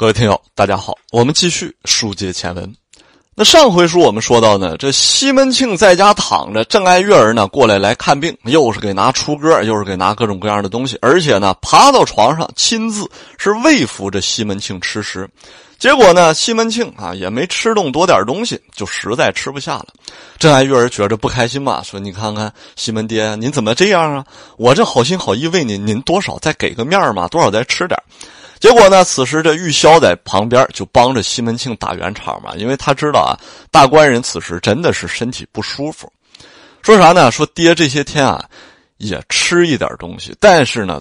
各位听友，大家好，我们继续书接前文。那上回书我们说到呢，这西门庆在家躺着，郑爱月儿呢过来来看病，又是给拿出歌，又是给拿各种各样的东西，而且呢爬到床上亲自是喂服这西门庆吃食。结果呢，西门庆啊也没吃动多点东西，就实在吃不下了。郑爱月儿觉着不开心嘛，说：“你看看西门爹，您怎么这样啊？我这好心好意喂您，您多少再给个面嘛，多少再吃点。”结果呢？此时这玉箫在旁边就帮着西门庆打圆场嘛，因为他知道啊，大官人此时真的是身体不舒服。说啥呢？说爹这些天啊，也吃一点东西，但是呢，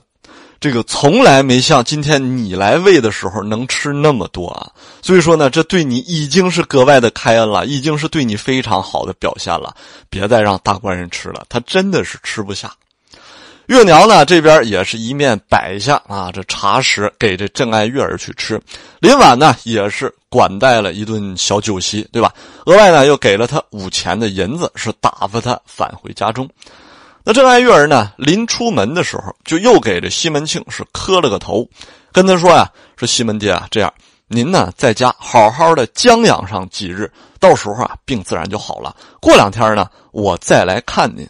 这个从来没像今天你来喂的时候能吃那么多啊。所以说呢，这对你已经是格外的开恩了，已经是对你非常好的表现了。别再让大官人吃了，他真的是吃不下。月娘呢，这边也是一面摆下啊，这茶食给这正爱月儿去吃。林婉呢，也是管带了一顿小酒席，对吧？额外呢，又给了他五钱的银子，是打发他返回家中。那正爱月儿呢，临出门的时候，就又给这西门庆是磕了个头，跟他说呀：“说西门爹啊，这样您呢在家好好的将养上几日，到时候啊病自然就好了。过两天呢，我再来看您。”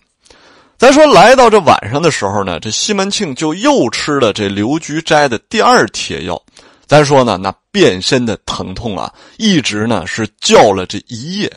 咱说来到这晚上的时候呢，这西门庆就又吃了这刘菊斋的第二贴药。咱说呢，那变身的疼痛啊，一直呢是叫了这一夜。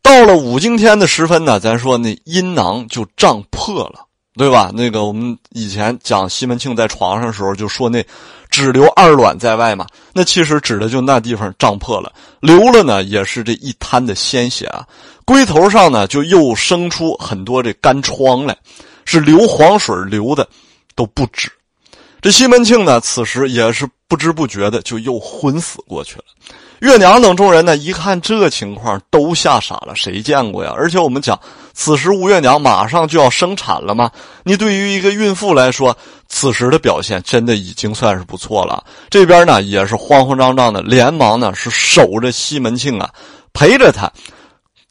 到了五更天的时分呢，咱说那阴囊就胀破了，对吧？那个我们以前讲西门庆在床上的时候就说那只留二卵在外嘛，那其实指的就那地方胀破了，流了呢也是这一滩的鲜血啊。龟头上呢，就又生出很多这干疮来，是流黄水流的都不止。这西门庆呢，此时也是不知不觉的就又昏死过去了。月娘等众人呢，一看这情况，都吓傻了，谁见过呀？而且我们讲，此时吴月娘马上就要生产了吗？你对于一个孕妇来说，此时的表现真的已经算是不错了。这边呢，也是慌慌张张的，连忙呢是守着西门庆啊，陪着他。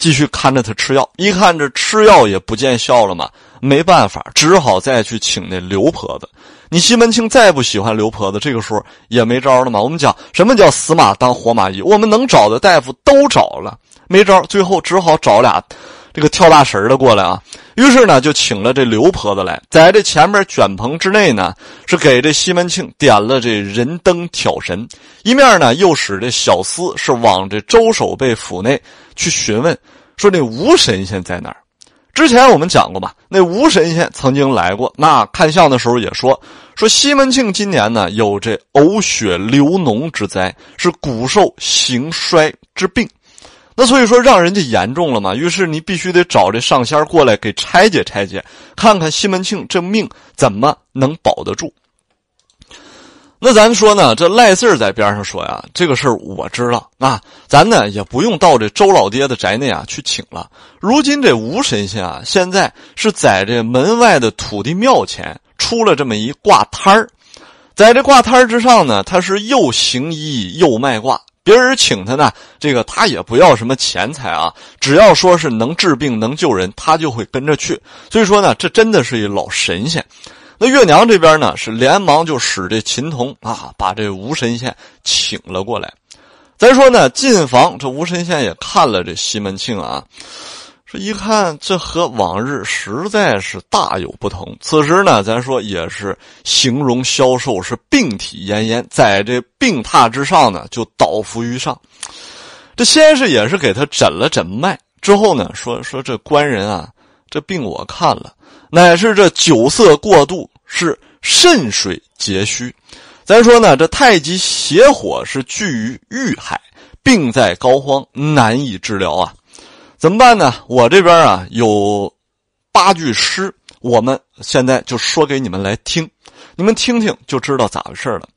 继续看着他吃药，一看这吃药也不见效了嘛，没办法，只好再去请那刘婆子。你西门庆再不喜欢刘婆子，这个时候也没招了嘛。我们讲什么叫死马当活马医，我们能找的大夫都找了，没招，最后只好找俩。这个跳大神的过来啊，于是呢就请了这刘婆子来，在这前面卷棚之内呢，是给这西门庆点了这人灯挑神，一面呢又使这小厮是往这周守备府内去询问，说那吴神仙在哪儿？之前我们讲过吧，那吴神仙曾经来过，那看相的时候也说，说西门庆今年呢有这呕血流脓之灾，是骨瘦形衰之病。那所以说，让人家严重了嘛，于是你必须得找这上仙过来给拆解拆解，看看西门庆这命怎么能保得住。那咱说呢，这赖四在边上说呀，这个事儿我知道啊，咱呢也不用到这周老爹的宅内啊去请了。如今这吴神仙啊，现在是在这门外的土地庙前出了这么一挂摊儿，在这挂摊儿之上呢，他是又行医又卖卦。别人请他呢，这个他也不要什么钱财啊，只要说是能治病、能救人，他就会跟着去。所以说呢，这真的是一老神仙。那月娘这边呢，是连忙就使这琴童啊，把这吴神仙请了过来。再说呢，进房，这吴神仙也看了这西门庆啊。这一看，这和往日实在是大有不同。此时呢，咱说也是形容消瘦，是病体奄奄，在这病榻之上呢，就倒伏于上。这先是也是给他诊了诊脉，之后呢，说说这官人啊，这病我看了，乃是这酒色过度，是肾水结虚。咱说呢，这太极邪火是聚于欲海，病在膏肓，难以治疗啊。怎么办呢？我这边啊有八句诗，我们现在就说给你们来听，你们听听就知道咋回事了。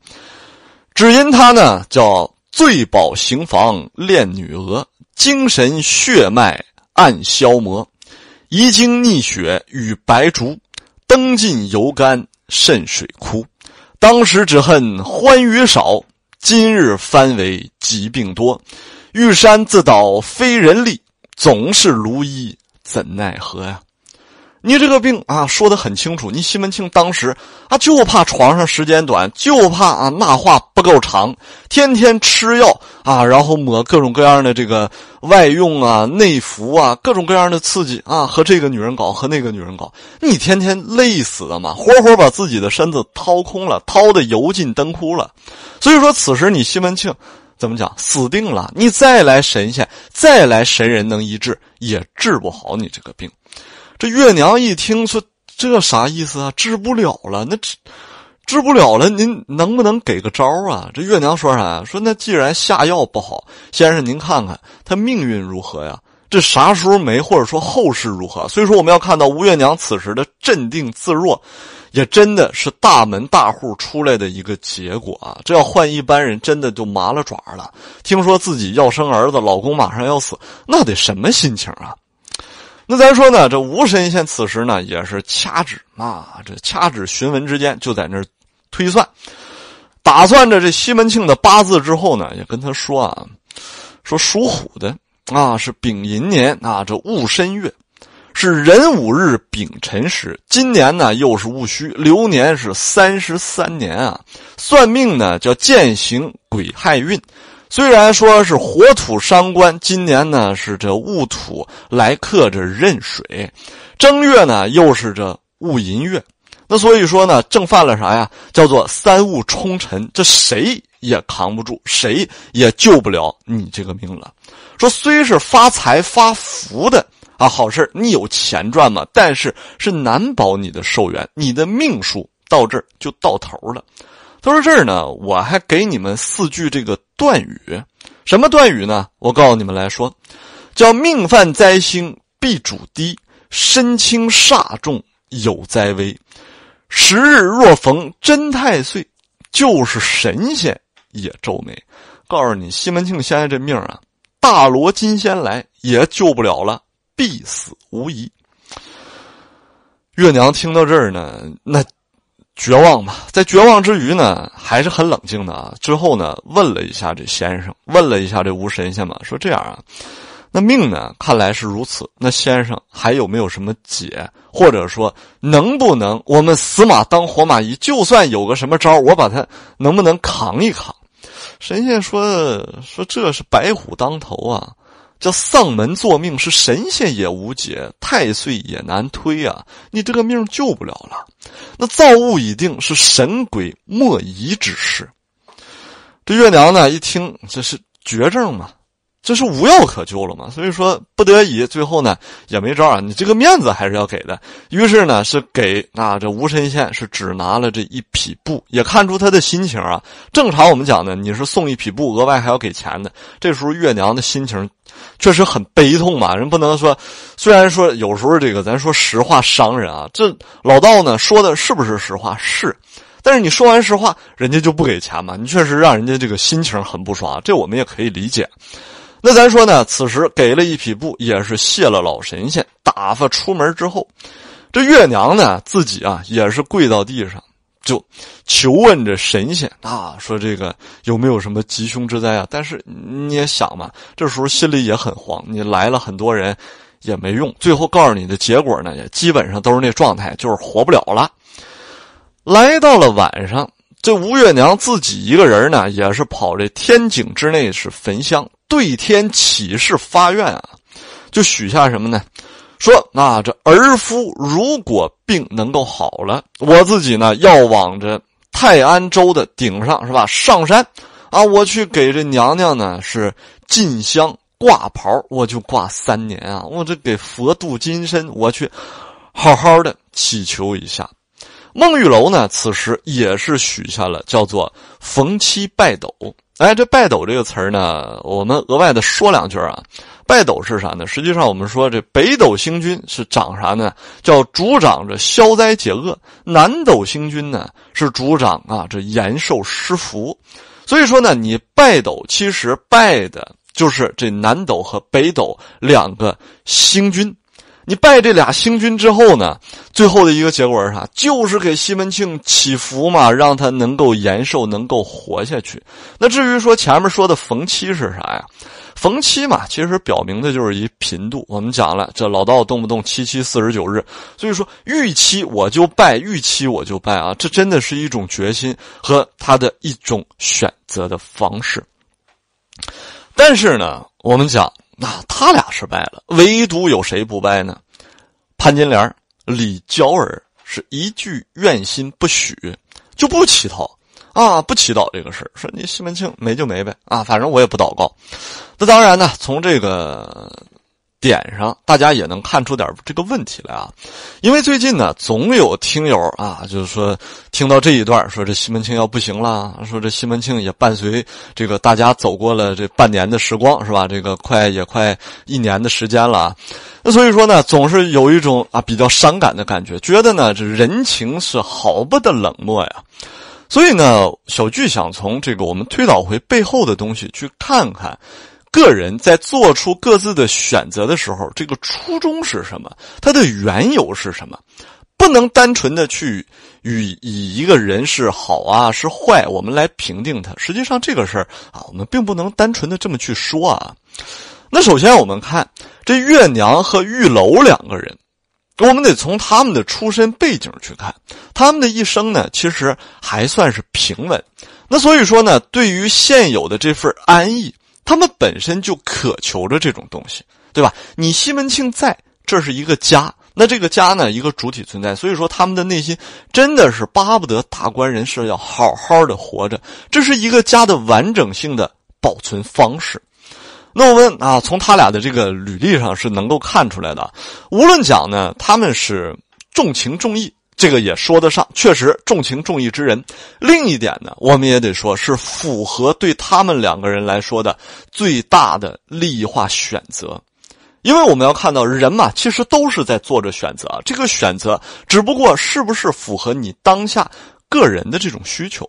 只因他呢叫醉饱行房恋女娥，精神血脉暗消磨，遗精逆血与白竹，登尽油干渗水枯。当时只恨欢愉少，今日翻为疾病多。玉山自倒非人力。总是如一，怎奈何呀？你这个病啊，说的很清楚。你西门庆当时啊，就怕床上时间短，就怕啊那话不够长。天天吃药啊，然后抹各种各样的这个外用啊、内服啊，各种各样的刺激啊，和这个女人搞，和那个女人搞，你天天累死了嘛，活活把自己的身子掏空了，掏的油尽灯枯了。所以说，此时你西门庆。怎么讲？死定了！你再来神仙，再来神人，能医治也治不好你这个病。这月娘一听说这啥意思啊？治不了了，那治治不了了，您能不能给个招啊？这月娘说啥说那既然下药不好，先生您看看他命运如何呀？这啥时候没，或者说后事如何？所以说我们要看到吴月娘此时的镇定自若。也真的是大门大户出来的一个结果啊！这要换一般人，真的就麻了爪了。听说自己要生儿子，老公马上要死，那得什么心情啊？那咱说呢，这吴神仙此时呢，也是掐指嘛，这掐指寻文之间，就在那儿推算，打算着这西门庆的八字之后呢，也跟他说啊，说属虎的啊，是丙寅年啊，这戊申月。是壬午日丙辰时，今年呢又是戊戌，流年是三十三年啊。算命呢叫践行鬼害运，虽然说是火土伤官，今年呢是这戊土来克这壬水，正月呢又是这戊寅月，那所以说呢正犯了啥呀？叫做三戊冲辰，这谁也扛不住，谁也救不了你这个命了。说虽是发财发福的。啊，好事你有钱赚嘛？但是是难保你的寿元，你的命数到这儿就到头了。他说这儿呢，我还给你们四句这个断语，什么断语呢？我告诉你们来说，叫命犯灾星必主低，身轻煞重有灾危，时日若逢真太岁，就是神仙也皱眉。告诉你，西门庆现在这命啊，大罗金仙来也救不了了。必死无疑。月娘听到这儿呢，那绝望吧，在绝望之余呢，还是很冷静的啊。之后呢，问了一下这先生，问了一下这吴神仙嘛，说这样啊，那命呢，看来是如此。那先生还有没有什么解，或者说能不能，我们死马当活马医，就算有个什么招，我把他能不能扛一扛？神仙说说这是白虎当头啊。这丧门作命，是神仙也无解，太岁也难推啊！你这个命救不了了，那造物已定，是神鬼莫疑之事。这月娘呢，一听这是绝症嘛。这是无药可救了嘛？所以说不得已，最后呢也没招啊。你这个面子还是要给的。于是呢是给那这吴申县是只拿了这一匹布，也看出他的心情啊。正常我们讲呢，你是送一匹布，额外还要给钱的。这时候月娘的心情确实很悲痛嘛。人不能说，虽然说有时候这个咱说实话，商人啊，这老道呢说的是不是实话？是，但是你说完实话，人家就不给钱嘛？你确实让人家这个心情很不爽，这我们也可以理解。那咱说呢，此时给了一匹布，也是谢了老神仙。打发出门之后，这月娘呢自己啊也是跪到地上，就求问这神仙啊，说这个有没有什么吉凶之灾啊？但是你也想嘛，这时候心里也很慌，你来了很多人也没用。最后告诉你的结果呢，也基本上都是那状态，就是活不了了。来到了晚上，这吴月娘自己一个人呢，也是跑这天井之内是焚香。对天起誓发愿啊，就许下什么呢？说那这儿夫如果病能够好了，我自己呢要往这泰安州的顶上是吧？上山啊，我去给这娘娘呢是进香挂袍，我就挂三年啊！我这给佛度金身，我去好好的祈求一下。孟玉楼呢，此时也是许下了叫做逢七拜斗。哎，这拜斗这个词儿呢，我们额外的说两句啊。拜斗是啥呢？实际上，我们说这北斗星君是长啥呢？叫主掌着消灾解厄。南斗星君呢是主掌啊这延寿施福。所以说呢，你拜斗其实拜的就是这南斗和北斗两个星君。你拜这俩星君之后呢，最后的一个结果是啥？就是给西门庆祈福嘛，让他能够延寿，能够活下去。那至于说前面说的逢七是啥呀？逢七嘛，其实表明的就是一频度。我们讲了，这老道动不动七七四十九日，所以说遇七我就拜，遇七我就拜啊，这真的是一种决心和他的一种选择的方式。但是呢，我们讲。那他俩失败了，唯独有谁不败呢？潘金莲、李娇儿是一句怨心不许，就不祈祷啊，不祈祷这个事说你西门庆没就没呗啊，反正我也不祷告。那当然呢，从这个。点上，大家也能看出点这个问题来啊，因为最近呢，总有听友啊，就是说听到这一段，说这西门庆要不行了，说这西门庆也伴随这个大家走过了这半年的时光，是吧？这个快也快一年的时间了，那所以说呢，总是有一种啊比较伤感的感觉，觉得呢这人情是好不得冷漠呀，所以呢，小聚想从这个我们推导回背后的东西去看看。个人在做出各自的选择的时候，这个初衷是什么？他的缘由是什么？不能单纯的去与以一个人是好啊，是坏，我们来评定他。实际上，这个事儿啊，我们并不能单纯的这么去说啊。那首先，我们看这月娘和玉楼两个人，我们得从他们的出身背景去看他们的一生呢，其实还算是平稳。那所以说呢，对于现有的这份安逸。他们本身就渴求着这种东西，对吧？你西门庆在，这是一个家，那这个家呢，一个主体存在，所以说他们的内心真的是巴不得大官人是要好好的活着，这是一个家的完整性的保存方式。那我们啊，从他俩的这个履历上是能够看出来的，无论讲呢，他们是重情重义。这个也说得上，确实重情重义之人。另一点呢，我们也得说是符合对他们两个人来说的最大的利益化选择。因为我们要看到，人嘛，其实都是在做着选择。这个选择只不过是不是符合你当下个人的这种需求。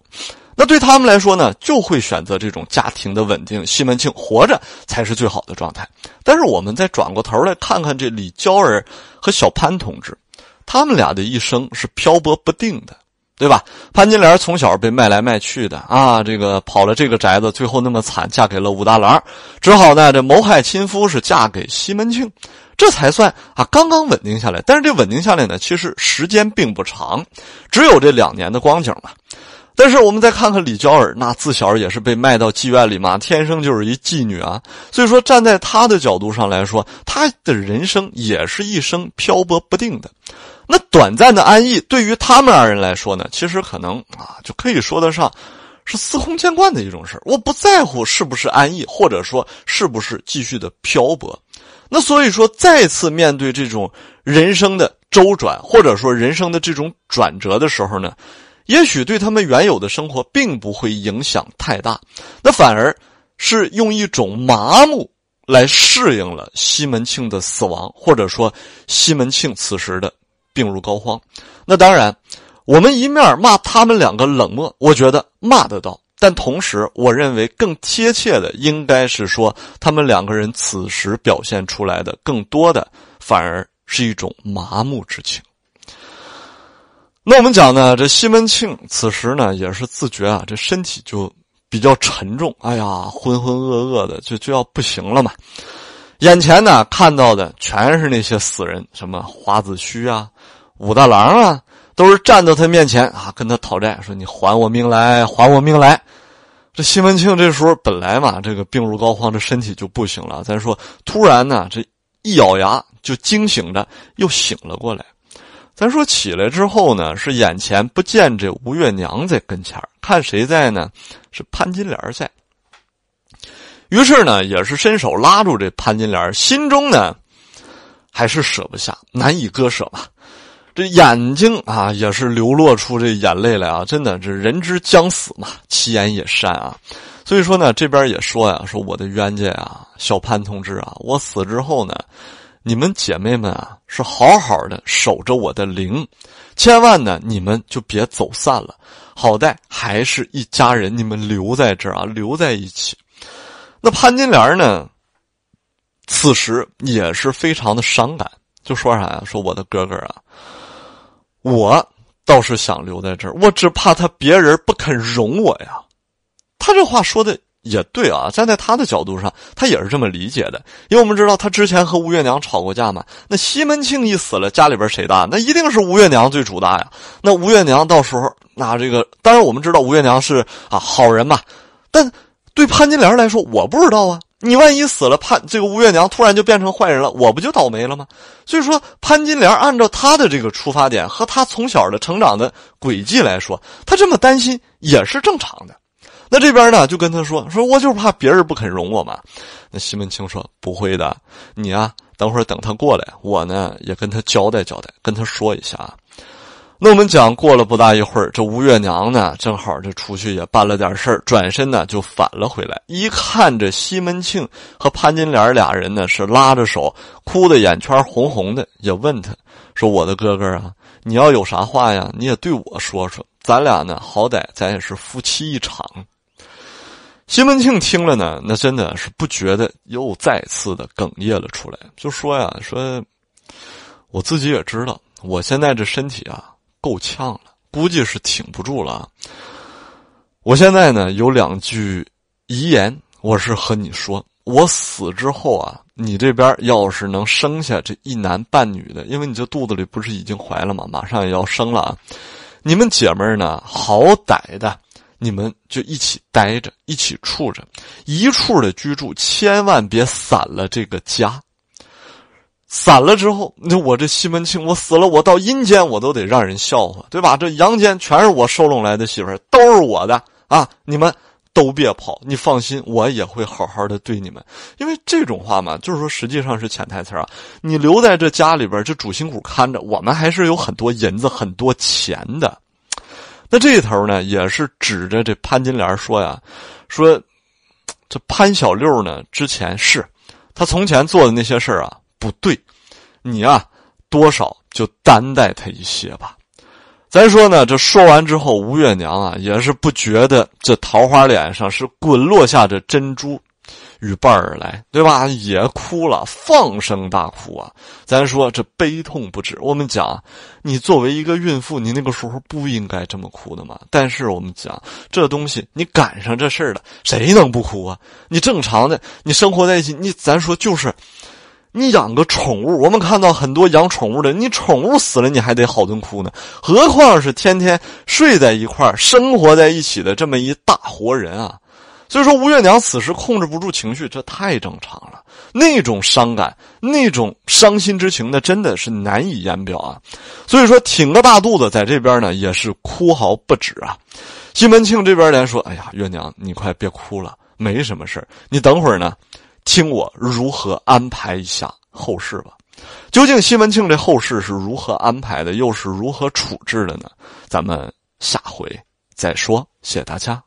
那对他们来说呢，就会选择这种家庭的稳定。西门庆活着才是最好的状态。但是我们再转过头来看看这李娇儿和小潘同志。他们俩的一生是漂泊不定的，对吧？潘金莲从小被卖来卖去的啊，这个跑了这个宅子，最后那么惨，嫁给了武大郎，只好呢这谋害亲夫，是嫁给西门庆，这才算啊刚刚稳定下来。但是这稳定下来呢，其实时间并不长，只有这两年的光景了。但是我们再看看李娇儿，那自小也是被卖到妓院里嘛，天生就是一妓女啊。所以说，站在她的角度上来说，她的人生也是一生漂泊不定的。那短暂的安逸，对于他们二人来说呢，其实可能啊就可以说得上是司空见惯的一种事我不在乎是不是安逸，或者说是不是继续的漂泊。那所以说，再次面对这种人生的周转，或者说人生的这种转折的时候呢？也许对他们原有的生活并不会影响太大，那反而是用一种麻木来适应了西门庆的死亡，或者说西门庆此时的病入膏肓。那当然，我们一面骂他们两个冷漠，我觉得骂得到，但同时我认为更贴切的应该是说，他们两个人此时表现出来的更多的反而是一种麻木之情。那我们讲呢，这西门庆此时呢也是自觉啊，这身体就比较沉重，哎呀，浑浑噩噩的，就就要不行了嘛。眼前呢看到的全是那些死人，什么花子虚啊、武大郎啊，都是站到他面前啊，跟他讨债，说你还我命来，还我命来。这西门庆这时候本来嘛，这个病入膏肓，这身体就不行了。再说突然呢，这一咬牙，就惊醒着又醒了过来。咱说起来之后呢，是眼前不见这吴月娘在跟前儿，看谁在呢？是潘金莲在。于是呢，也是伸手拉住这潘金莲，心中呢还是舍不下，难以割舍吧。这眼睛啊，也是流落出这眼泪来啊！真的，这人之将死嘛，其言也善啊。所以说呢，这边也说呀，说我的冤家啊，小潘同志啊，我死之后呢。你们姐妹们啊，是好好的守着我的灵，千万呢，你们就别走散了。好歹还是一家人，你们留在这儿啊，留在一起。那潘金莲呢，此时也是非常的伤感，就说啥呀？说我的哥哥啊，我倒是想留在这儿，我只怕他别人不肯容我呀。他这话说的。也对啊，站在他的角度上，他也是这么理解的。因为我们知道他之前和吴月娘吵过架嘛。那西门庆一死了，家里边谁大？那一定是吴月娘最主大呀。那吴月娘到时候，那这个当然我们知道吴月娘是啊好人嘛。但对潘金莲来说，我不知道啊。你万一死了，潘这个吴月娘突然就变成坏人了，我不就倒霉了吗？所以说，潘金莲按照他的这个出发点和他从小的成长的轨迹来说，他这么担心也是正常的。那这边呢，就跟他说：“说我就怕别人不肯容我嘛。”那西门庆说：“不会的，你啊，等会儿等他过来，我呢也跟他交代交代，跟他说一下。”那我们讲过了不大一会儿，这吴月娘呢，正好这出去也办了点事儿，转身呢就返了回来。一看这西门庆和潘金莲俩人呢是拉着手，哭的眼圈红红的，也问他说：“我的哥哥啊，你要有啥话呀，你也对我说说，咱俩呢好歹咱也是夫妻一场。”西门庆听了呢，那真的是不觉得，又再次的哽咽了出来，就说呀：“说我自己也知道，我现在这身体啊，够呛了，估计是挺不住了。我现在呢，有两句遗言，我是和你说，我死之后啊，你这边要是能生下这一男半女的，因为你这肚子里不是已经怀了吗？马上也要生了，你们姐妹呢，好歹的。”你们就一起待着，一起处着，一处的居住，千万别散了这个家。散了之后，那我这西门庆，我死了，我到阴间我都得让人笑话，对吧？这阳间全是我收拢来的媳妇儿，都是我的啊！你们都别跑，你放心，我也会好好的对你们。因为这种话嘛，就是说实际上是潜台词啊，你留在这家里边，这主心骨看着，我们还是有很多银子、很多钱的。这头呢，也是指着这潘金莲说呀：“说，这潘小六呢，之前是他从前做的那些事啊，不对，你啊，多少就担待他一些吧。”咱说呢，这说完之后，吴月娘啊，也是不觉得这桃花脸上是滚落下的珍珠。与伴而来，对吧？也哭了，放声大哭啊！咱说这悲痛不止。我们讲，你作为一个孕妇，你那个时候不应该这么哭的嘛。但是我们讲，这东西你赶上这事儿了，谁能不哭啊？你正常的，你生活在一起，你咱说就是，你养个宠物，我们看到很多养宠物的，你宠物死了，你还得好顿哭呢。何况是天天睡在一块儿、生活在一起的这么一大活人啊！所以说，吴月娘此时控制不住情绪，这太正常了。那种伤感，那种伤心之情，那真的是难以言表啊。所以说，挺个大肚子在这边呢，也是哭嚎不止啊。西门庆这边连说：“哎呀，月娘，你快别哭了，没什么事你等会儿呢，听我如何安排一下后事吧。”究竟西门庆这后事是如何安排的，又是如何处置的呢？咱们下回再说。谢谢大家。